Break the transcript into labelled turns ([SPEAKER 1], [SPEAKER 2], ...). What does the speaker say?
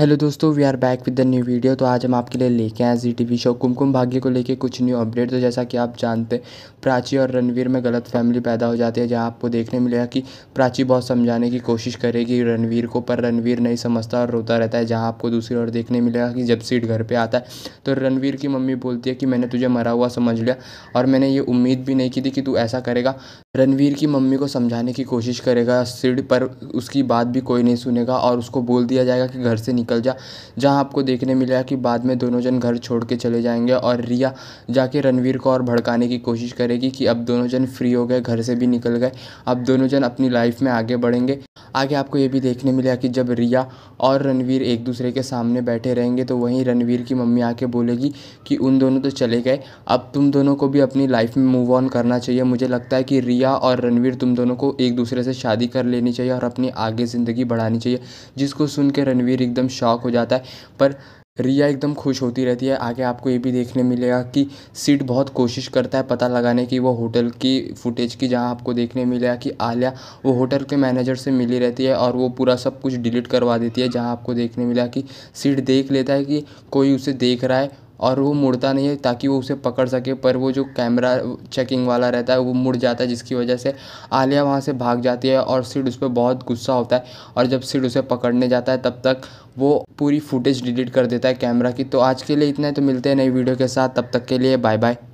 [SPEAKER 1] hello दोस्तों we are back with the new video तो आज हम आपके लिए लेके आए जी वी शो कुमकुम भाग्य को लेके कुछ न्यू अपडेट तो जैसा कि आप जानते हैं प्राची और रणवीर में गलत फैमिली पैदा हो जाती है जहां आपको देखने मिलेगा कि प्राची बहुत समझाने की कोशिश करेगी रणवीर को पर रणवीर नहीं समझता और रोता रहता है जहाँ आपको दूसरी ओर देखने मिलेगा कि जब सीट घर पर आता है तो रणवीर की मम्मी बोलती है कि मैंने तुझे मरा हुआ समझ लिया और मैंने ये उम्मीद भी नहीं की थी कि तू ऐसा करेगा रणवीर की मम्मी को समझाने की कोशिश करेगा सीट पर उसकी बात भी कोई नहीं सुनेगा और उसको बोल दिया जाएगा कि घर से निकल जा जहाँ आपको देखने मिला कि बाद में दोनों जन घर छोड़ के चले जाएंगे और रिया जाके रणवीर को और भड़काने की कोशिश करेगी कि अब दोनों जन फ्री हो गए घर से भी निकल गए अब दोनों जन अपनी लाइफ में आगे बढ़ेंगे आगे आपको ये भी देखने मिला कि जब रिया और रणवीर एक दूसरे के सामने बैठे रहेंगे तो वहीं रणवीर की मम्मी आके बोलेगी कि उन दोनों तो चले गए अब तुम दोनों को भी अपनी लाइफ में मूव ऑन करना चाहिए मुझे लगता है कि रिया और रणवीर तुम दोनों को एक दूसरे से शादी कर लेनी चाहिए और अपनी आगे ज़िंदगी बढ़ानी चाहिए जिसको सुन के रणवीर एकदम शॉक हो जाता है पर रिया एकदम खुश होती रहती है आगे आपको ये भी देखने मिलेगा कि सीट बहुत कोशिश करता है पता लगाने की वो होटल की फुटेज की जहाँ आपको देखने मिलेगा कि आलिया वो होटल के मैनेजर से मिली रहती है और वो पूरा सब कुछ डिलीट करवा देती है जहाँ आपको देखने मिला कि सीट देख लेता है कि कोई उसे देख रहा है और वो मुड़ता नहीं है ताकि वो उसे पकड़ सके पर वो जो कैमरा चेकिंग वाला रहता है वो मुड़ जाता है जिसकी वजह से आलिया वहाँ से भाग जाती है और सिड उस पर बहुत गुस्सा होता है और जब सिड उसे पकड़ने जाता है तब तक वो पूरी फुटेज डिलीट कर देता है कैमरा की तो आज के लिए इतना है तो मिलते हैं नई वीडियो के साथ तब तक के लिए बाय बाय